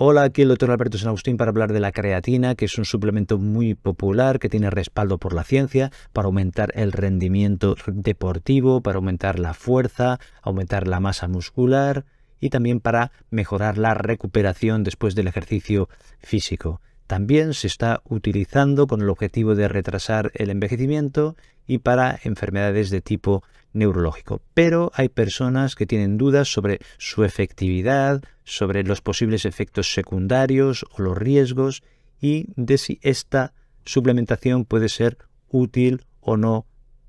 Hola, aquí el doctor Alberto San Agustín para hablar de la creatina, que es un suplemento muy popular que tiene respaldo por la ciencia para aumentar el rendimiento deportivo, para aumentar la fuerza, aumentar la masa muscular y también para mejorar la recuperación después del ejercicio físico. También se está utilizando con el objetivo de retrasar el envejecimiento y para enfermedades de tipo neurológico, pero hay personas que tienen dudas sobre su efectividad, sobre los posibles efectos secundarios o los riesgos y de si esta suplementación puede ser útil o no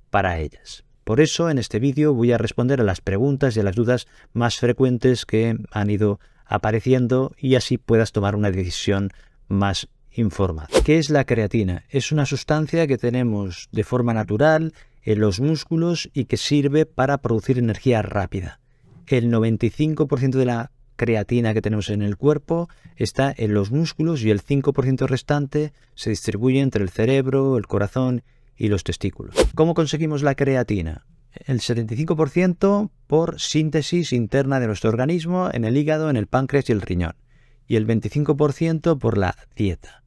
para ellas. Por eso en este vídeo voy a responder a las preguntas y a las dudas más frecuentes que han ido apareciendo y así puedas tomar una decisión más informada. ¿Qué es la creatina? Es una sustancia que tenemos de forma natural en los músculos y que sirve para producir energía rápida. El 95% de la creatina que tenemos en el cuerpo está en los músculos y el 5% restante se distribuye entre el cerebro, el corazón y los testículos. ¿Cómo conseguimos la creatina? El 75% por síntesis interna de nuestro organismo en el hígado, en el páncreas y el riñón. Y el 25% por la dieta.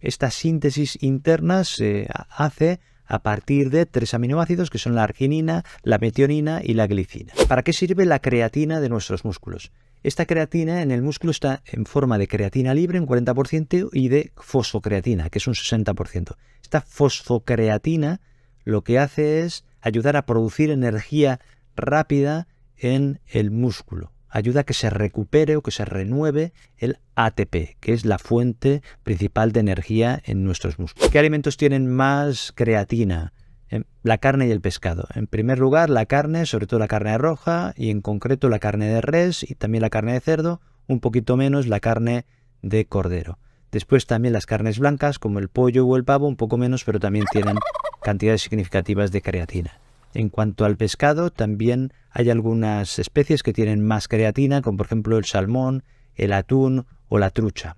Esta síntesis interna se hace a partir de tres aminoácidos que son la arginina, la metionina y la glicina. ¿Para qué sirve la creatina de nuestros músculos? Esta creatina en el músculo está en forma de creatina libre en 40% y de fosfocreatina, que es un 60%. Esta fosfocreatina lo que hace es ayudar a producir energía rápida en el músculo ayuda a que se recupere o que se renueve el ATP, que es la fuente principal de energía en nuestros músculos. ¿Qué alimentos tienen más creatina? Em, la carne y el pescado. En primer lugar, la carne, sobre todo la carne roja y en concreto la carne de res y también la carne de cerdo, un poquito menos la carne de cordero. Después también las carnes blancas como el pollo o el pavo, un poco menos, pero también tienen cantidades significativas de creatina. En cuanto al pescado, también hay algunas especies que tienen más creatina, como por ejemplo el salmón, el atún o la trucha.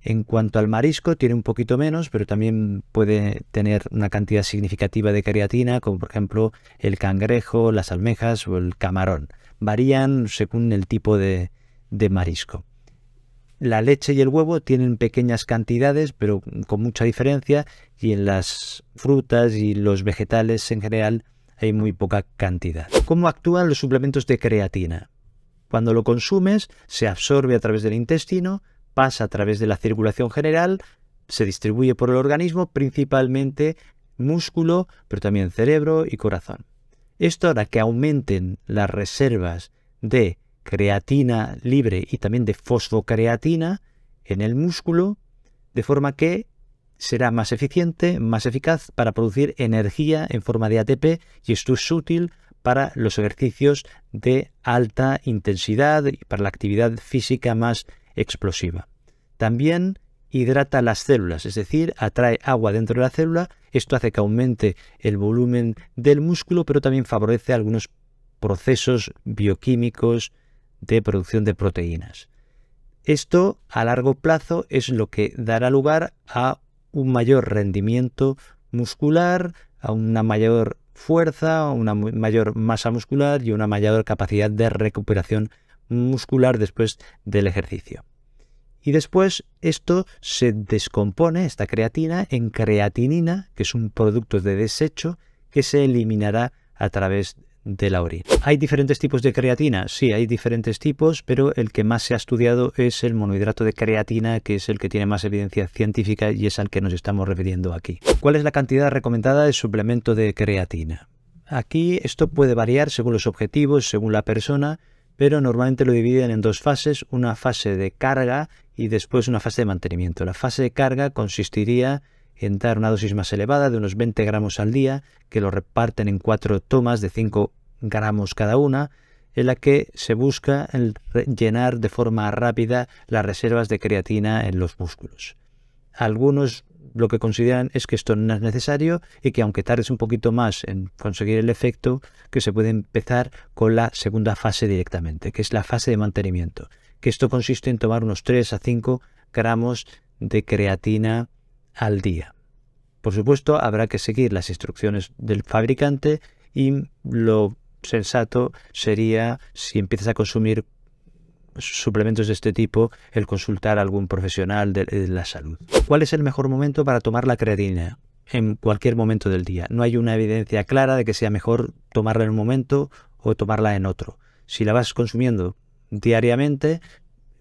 En cuanto al marisco, tiene un poquito menos, pero también puede tener una cantidad significativa de creatina, como por ejemplo el cangrejo, las almejas o el camarón. Varían según el tipo de, de marisco. La leche y el huevo tienen pequeñas cantidades, pero con mucha diferencia, y en las frutas y los vegetales en general hay muy poca cantidad. ¿Cómo actúan los suplementos de creatina? Cuando lo consumes, se absorbe a través del intestino, pasa a través de la circulación general, se distribuye por el organismo, principalmente músculo, pero también cerebro y corazón. Esto hará que aumenten las reservas de creatina libre y también de fosfocreatina en el músculo, de forma que será más eficiente, más eficaz para producir energía en forma de ATP y esto es útil para los ejercicios de alta intensidad y para la actividad física más explosiva. También hidrata las células, es decir, atrae agua dentro de la célula, esto hace que aumente el volumen del músculo, pero también favorece algunos procesos bioquímicos de producción de proteínas. Esto a largo plazo es lo que dará lugar a un mayor rendimiento muscular, a una mayor fuerza, una mayor masa muscular y una mayor capacidad de recuperación muscular después del ejercicio. Y después esto se descompone, esta creatina, en creatinina, que es un producto de desecho que se eliminará a través de la orina. ¿Hay diferentes tipos de creatina? Sí, hay diferentes tipos, pero el que más se ha estudiado es el monohidrato de creatina, que es el que tiene más evidencia científica y es al que nos estamos refiriendo aquí. ¿Cuál es la cantidad recomendada de suplemento de creatina? Aquí esto puede variar según los objetivos, según la persona, pero normalmente lo dividen en dos fases, una fase de carga y después una fase de mantenimiento. La fase de carga consistiría en una dosis más elevada de unos 20 gramos al día, que lo reparten en cuatro tomas de 5 gramos cada una, en la que se busca llenar de forma rápida las reservas de creatina en los músculos. Algunos lo que consideran es que esto no es necesario y que aunque tardes un poquito más en conseguir el efecto, que se puede empezar con la segunda fase directamente, que es la fase de mantenimiento, que esto consiste en tomar unos 3 a 5 gramos de creatina al día. Por supuesto, habrá que seguir las instrucciones del fabricante y lo sensato sería, si empiezas a consumir suplementos de este tipo, el consultar a algún profesional de, la salud. ¿Cuál es el mejor momento para tomar la creatina? En cualquier momento del día. No hay una evidencia clara de que sea mejor tomarla en un momento o tomarla en otro. Si la vas consumiendo diariamente,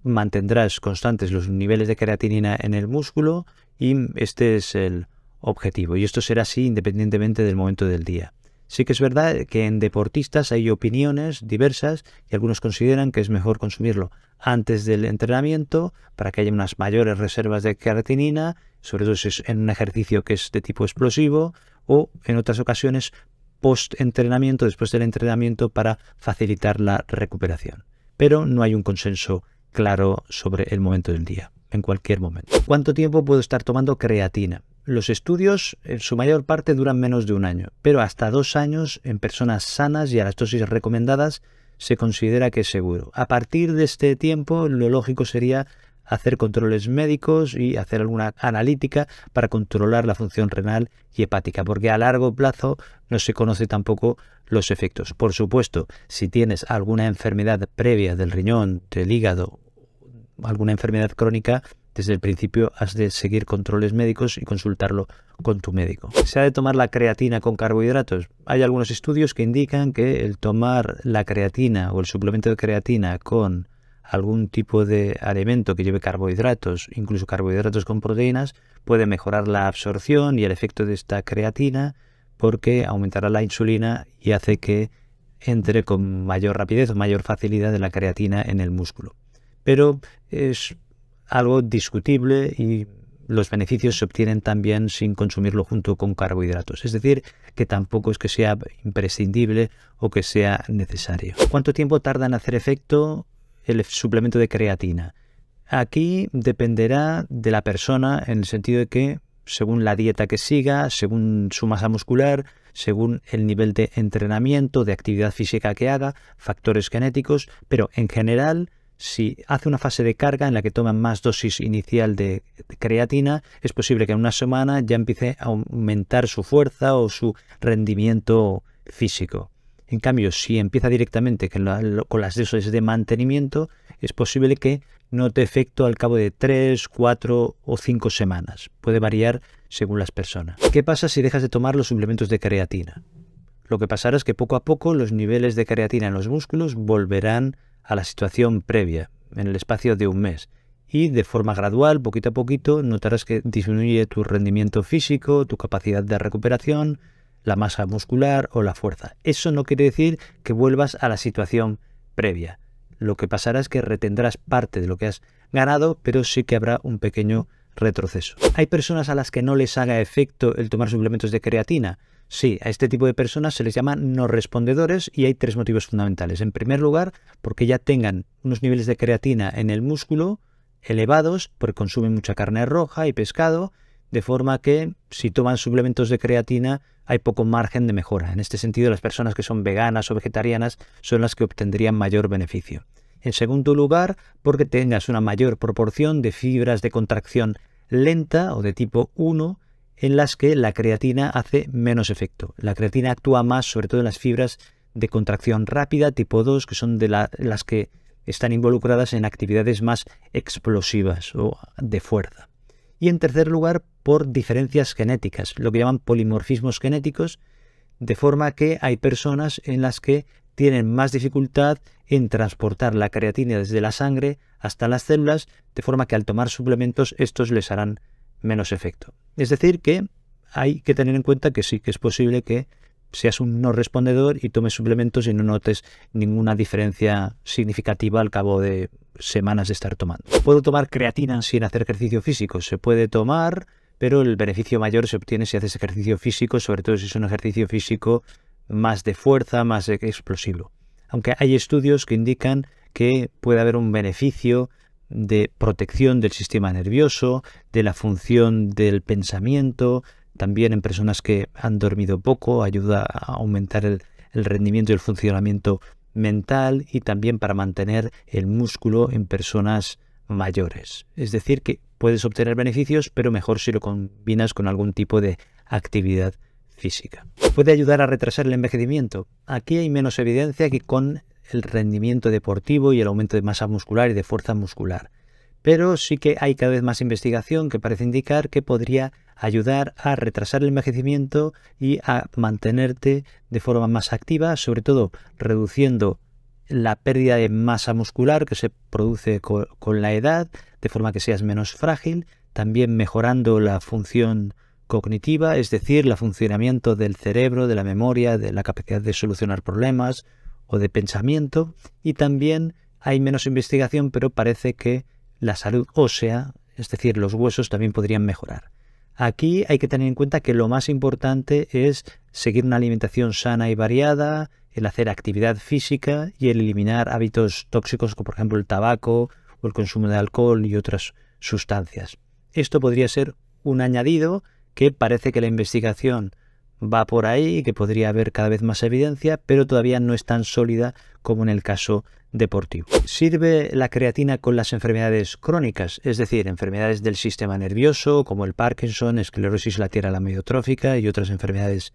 mantendrás constantes los niveles de creatinina en el músculo y este es el objetivo. Y esto será así independientemente del momento del día. Sí que es verdad que en deportistas hay opiniones diversas y algunos consideran que es mejor consumirlo antes del entrenamiento para que haya unas mayores reservas de creatinina, sobre todo si es en un ejercicio que es de tipo explosivo, o en otras ocasiones post-entrenamiento, después del entrenamiento para facilitar la recuperación. Pero no hay un consenso claro sobre el momento del día en cualquier momento. ¿Cuánto tiempo puedo estar tomando creatina? Los estudios en su mayor parte duran menos de un año, pero hasta dos años en personas sanas y a las dosis recomendadas se considera que es seguro. A partir de este tiempo lo lógico sería hacer controles médicos y hacer alguna analítica para controlar la función renal y hepática, porque a largo plazo no se conoce tampoco los efectos. Por supuesto, si tienes alguna enfermedad previa del riñón, del hígado alguna enfermedad crónica, desde el principio has de seguir controles médicos y consultarlo con tu médico. ¿Se ha de tomar la creatina con carbohidratos? Hay algunos estudios que indican que el tomar la creatina o el suplemento de creatina con algún tipo de alimento que lleve carbohidratos, incluso carbohidratos con proteínas, puede mejorar la absorción y el efecto de esta creatina porque aumentará la insulina y hace que entre con mayor rapidez o mayor facilidad de la creatina en el músculo pero es algo discutible y los beneficios se obtienen también sin consumirlo junto con carbohidratos. Es decir, que tampoco es que sea imprescindible o que sea necesario. ¿Cuánto tiempo tarda en hacer efecto el suplemento de creatina? Aquí dependerá de la persona en el sentido de que según la dieta que siga, según su masa muscular, según el nivel de entrenamiento, de actividad física que haga, factores genéticos, pero en general si hace una fase de carga en la que toman más dosis inicial de creatina, es posible que en una semana ya empiece a aumentar su fuerza o su rendimiento físico. En cambio, si empieza directamente con las dosis de mantenimiento, es posible que note efecto al cabo de tres, cuatro o cinco semanas. Puede variar según las personas. ¿Qué pasa si dejas de tomar los suplementos de creatina? Lo que pasará es que poco a poco los niveles de creatina en los músculos volverán a a la situación previa en el espacio de un mes. Y de forma gradual, poquito a poquito, notarás que disminuye tu rendimiento físico, tu capacidad de recuperación, la masa muscular o la fuerza. Eso no quiere decir que vuelvas a la situación previa. Lo que pasará es que retendrás parte de lo que has ganado, pero sí que habrá un pequeño retroceso. Hay personas a las que no les haga efecto el tomar suplementos de creatina, Sí, a este tipo de personas se les llama no respondedores y hay tres motivos fundamentales. En primer lugar, porque ya tengan unos niveles de creatina en el músculo elevados, porque consumen mucha carne roja y pescado, de forma que si toman suplementos de creatina hay poco margen de mejora. En este sentido, las personas que son veganas o vegetarianas son las que obtendrían mayor beneficio. En segundo lugar, porque tengas una mayor proporción de fibras de contracción lenta o de tipo 1 en las que la creatina hace menos efecto. La creatina actúa más sobre todo en las fibras de contracción rápida tipo 2, que son de las que están involucradas en actividades más explosivas o de fuerza. Y en tercer lugar, por diferencias genéticas, lo que llaman polimorfismos genéticos, de forma que hay personas en las que tienen más dificultad en transportar la creatina desde la sangre hasta las células, de forma que al tomar suplementos estos les harán menos efecto. Es decir, que hay que tener en cuenta que sí que es posible que seas un no respondedor y tomes suplementos y no notes ninguna diferencia significativa al cabo de semanas de estar tomando. Puedo tomar creatina sin hacer ejercicio físico, se puede tomar, pero el beneficio mayor se obtiene si haces ejercicio físico, sobre todo si es un ejercicio físico más de fuerza, más explosivo. Aunque hay estudios que indican que puede haber un beneficio de protección del sistema nervioso, de la función del pensamiento, también en personas que han dormido poco, ayuda a aumentar el, rendimiento y el funcionamiento mental y también para mantener el músculo en personas mayores. Es decir, que puedes obtener beneficios, pero mejor si lo combinas con algún tipo de actividad física. Puede ayudar a retrasar el envejecimiento. Aquí hay menos evidencia que con el rendimiento deportivo y el aumento de masa muscular y de fuerza muscular. Pero sí que hay cada vez más investigación que parece indicar que podría ayudar a retrasar el envejecimiento y a mantenerte de forma más activa, sobre todo reduciendo la pérdida de masa muscular que se produce con, la edad, de forma que seas menos frágil, también mejorando la función cognitiva, es decir, el funcionamiento del cerebro, de la memoria, de la capacidad de solucionar problemas, o de pensamiento y también hay menos investigación, pero parece que la salud ósea, es decir, los huesos, también podrían mejorar. Aquí hay que tener en cuenta que lo más importante es seguir una alimentación sana y variada, el hacer actividad física y el eliminar hábitos tóxicos como por ejemplo el tabaco o el consumo de alcohol y otras sustancias. Esto podría ser un añadido que parece que la investigación va por ahí, y que podría haber cada vez más evidencia, pero todavía no es tan sólida como en el caso deportivo. Sirve la creatina con las enfermedades crónicas, es decir, enfermedades del sistema nervioso como el Parkinson, esclerosis lateral amiotrófica y otras enfermedades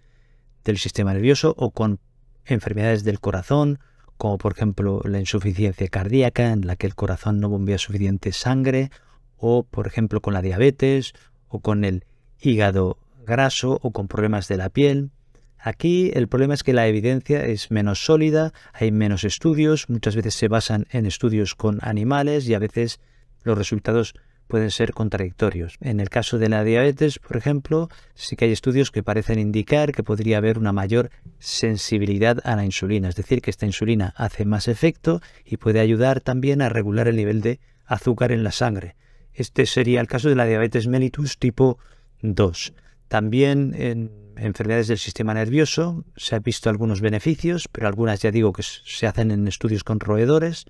del sistema nervioso o con enfermedades del corazón, como por ejemplo la insuficiencia cardíaca en la que el corazón no bombea suficiente sangre o por ejemplo con la diabetes o con el hígado graso o con problemas de la piel. Aquí el problema es que la evidencia es menos sólida, hay menos estudios, muchas veces se basan en estudios con animales y a veces los resultados pueden ser contradictorios. En el caso de la diabetes, por ejemplo, sí que hay estudios que parecen indicar que podría haber una mayor sensibilidad a la insulina, es decir, que esta insulina hace más efecto y puede ayudar también a regular el nivel de azúcar en la sangre. Este sería el caso de la diabetes mellitus tipo 2. También en enfermedades del sistema nervioso se han visto algunos beneficios, pero algunas ya digo que se hacen en estudios con roedores.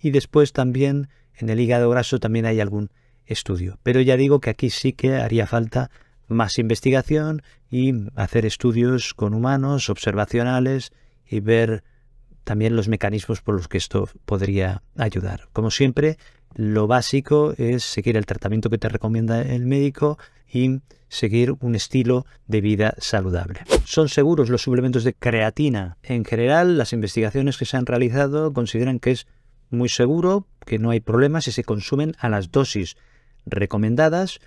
Y después también en el hígado graso también hay algún estudio. Pero ya digo que aquí sí que haría falta más investigación y hacer estudios con humanos, observacionales y ver también los mecanismos por los que esto podría ayudar. Como siempre, lo básico es seguir el tratamiento que te recomienda el médico, y seguir un estilo de vida saludable. Son seguros los suplementos de creatina. En general, las investigaciones que se han realizado consideran que es muy seguro, que no hay problemas si se consumen a las dosis recomendadas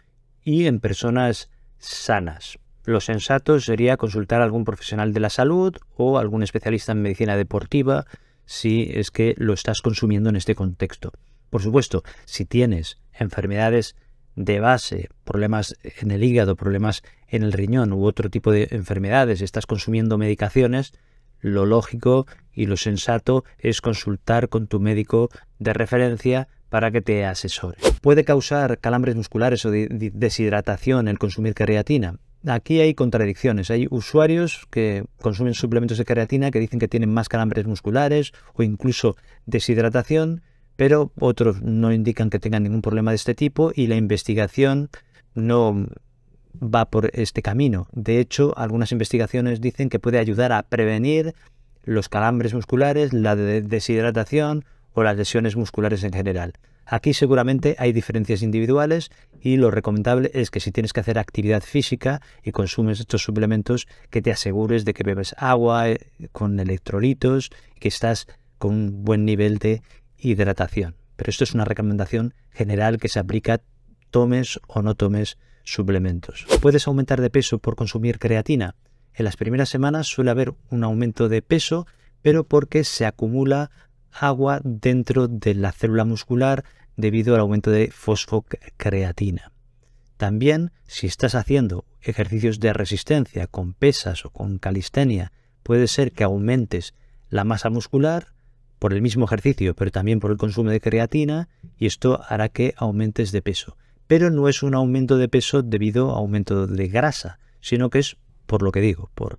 y en personas sanas. Lo sensato sería consultar a algún profesional de la salud o algún especialista en medicina deportiva si es que lo estás consumiendo en este contexto. Por supuesto, si tienes enfermedades de base, problemas en el hígado, problemas en el riñón u otro tipo de enfermedades, estás consumiendo medicaciones, lo lógico y lo sensato es consultar con tu médico de referencia para que te asesore. ¿Puede causar calambres musculares o deshidratación el consumir creatina? Aquí hay contradicciones. Hay usuarios que consumen suplementos de creatina que dicen que tienen más calambres musculares o incluso deshidratación pero otros no indican que tengan ningún problema de este tipo y la investigación no va por este camino. De hecho, algunas investigaciones dicen que puede ayudar a prevenir los calambres musculares, la deshidratación o las lesiones musculares en general. Aquí seguramente hay diferencias individuales y lo recomendable es que si tienes que hacer actividad física y consumes estos suplementos, que te asegures de que bebes agua eh, con electrolitos, que estás con un buen nivel de hidratación. Pero esto es una recomendación general que se aplica tomes o no tomes suplementos. ¿Puedes aumentar de peso por consumir creatina? En las primeras semanas suele haber un aumento de peso, pero porque se acumula agua dentro de la célula muscular debido al aumento de fosfocreatina. También, si estás haciendo ejercicios de resistencia con pesas o con calistenia, puede ser que aumentes la masa muscular, por el mismo ejercicio, pero también por el consumo de creatina y esto hará que aumentes de peso. Pero no es un aumento de peso debido a aumento de grasa, sino que es por lo que digo, por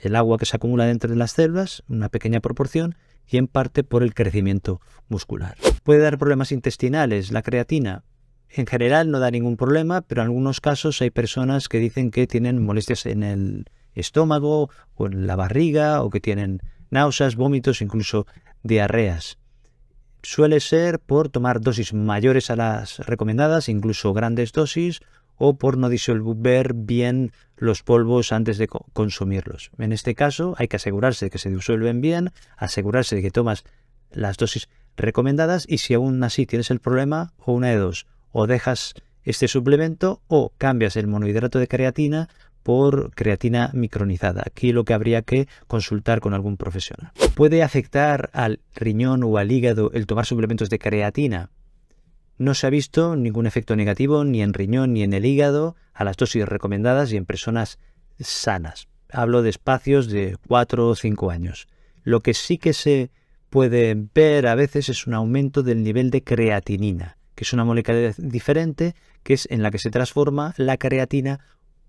el agua que se acumula dentro de las células, una pequeña proporción, y en parte por el crecimiento muscular. ¿Puede dar problemas intestinales la creatina? En general no da ningún problema, pero en algunos casos hay personas que dicen que tienen molestias en el estómago o en la barriga o que tienen náuseas, vómitos, incluso diarreas. Suele ser por tomar dosis mayores a las recomendadas, incluso grandes dosis, o por no disolver bien los polvos antes de consumirlos. En este caso hay que asegurarse de que se disuelven bien, asegurarse de que tomas las dosis recomendadas y si aún así tienes el problema, o una de dos, o dejas este suplemento o cambias el monohidrato de creatina por creatina micronizada. Aquí lo que habría que consultar con algún profesional. ¿Puede afectar al riñón o al hígado el tomar suplementos de creatina? No se ha visto ningún efecto negativo ni en riñón ni en el hígado a las dosis recomendadas y en personas sanas. Hablo de espacios de 4 o 5 años. Lo que sí que se puede ver a veces es un aumento del nivel de creatinina, que es una molécula diferente, que es en la que se transforma la creatina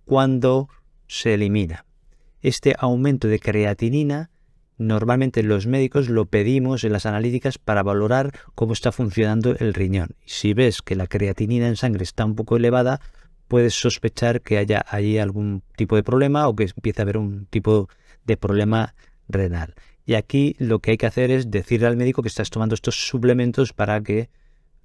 cuando se elimina. Este aumento de creatinina normalmente los médicos lo pedimos en las analíticas para valorar cómo está funcionando el riñón. Si ves que la creatinina en sangre está un poco elevada, puedes sospechar que haya allí algún tipo de problema o que empiece a haber un tipo de problema renal. Y aquí lo que hay que hacer es decirle al médico que estás tomando estos suplementos para que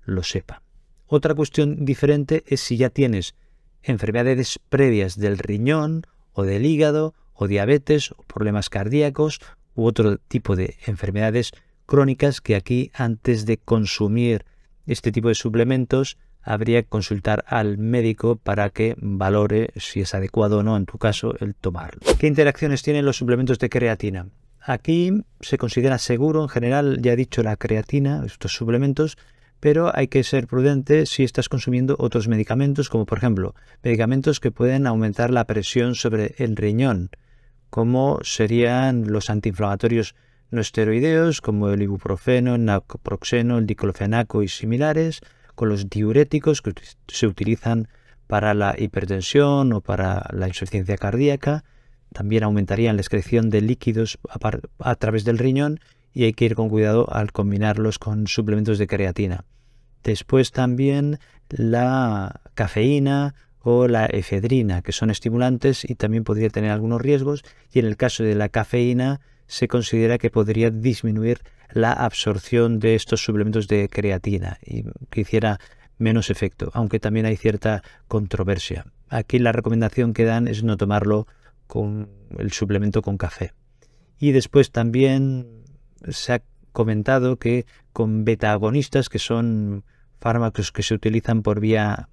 lo sepa. Otra cuestión diferente es si ya tienes enfermedades previas del riñón o del hígado o diabetes o problemas cardíacos u otro tipo de enfermedades crónicas que aquí antes de consumir este tipo de suplementos habría que consultar al médico para que valore si es adecuado o no en tu caso el tomarlo. ¿Qué interacciones tienen los suplementos de creatina? Aquí se considera seguro en general, ya he dicho, la creatina, estos suplementos, pero hay que ser prudente si estás consumiendo otros medicamentos, como por ejemplo medicamentos que pueden aumentar la presión sobre el riñón, como serían los antiinflamatorios no esteroideos, como el ibuprofeno, el naproxeno, el diclofenaco y similares, con los diuréticos que se utilizan para la hipertensión o para la insuficiencia cardíaca, también aumentarían la excreción de líquidos a través del riñón y hay que ir con cuidado al combinarlos con suplementos de creatina. Después también la cafeína o la efedrina, que son estimulantes y también podría tener algunos riesgos, y en el caso de la cafeína se considera que podría disminuir la absorción de estos suplementos de creatina y que hiciera menos efecto, aunque también hay cierta controversia. Aquí la recomendación que dan es no tomarlo con el suplemento con café. Y después también se ha comentado que con agonistas, que son fármacos que se utilizan por vía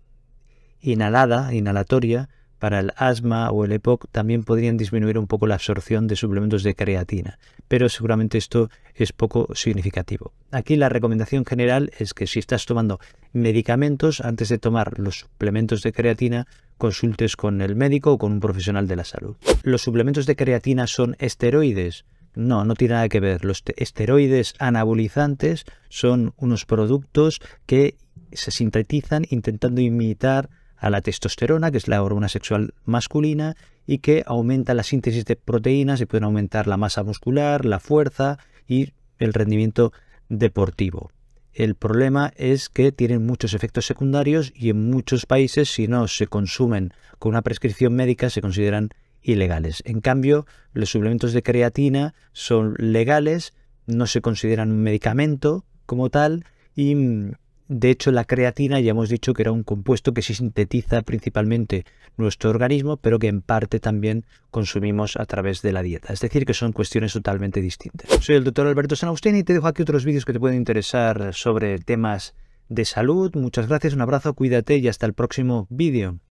inhalada, inhalatoria, para el asma o el EPOC, también podrían disminuir un poco la absorción de suplementos de creatina, pero seguramente esto es poco significativo. Aquí la recomendación general es que si estás tomando medicamentos, antes de tomar los suplementos de creatina, consultes con el médico o con un profesional de la salud. Los suplementos de creatina son esteroides, no, no tiene nada que ver. Los esteroides anabolizantes son unos productos que se sintetizan intentando imitar a la testosterona, que es la hormona sexual masculina, y que aumenta la síntesis de proteínas y pueden aumentar la masa muscular, la fuerza y el rendimiento deportivo. El problema es que tienen muchos efectos secundarios y en muchos países, si no se consumen con una prescripción médica, se consideran ilegales. En cambio, los suplementos de creatina son legales, no se consideran un medicamento como tal y mm, de hecho la creatina ya hemos dicho que era un compuesto que se sintetiza principalmente nuestro organismo, pero que en parte también consumimos a través de la dieta. Es decir, que son cuestiones totalmente distintas. Soy el doctor Alberto San Agustín y te dejo aquí otros vídeos que te pueden interesar sobre temas de salud. Muchas gracias, un abrazo, cuídate y hasta el próximo vídeo.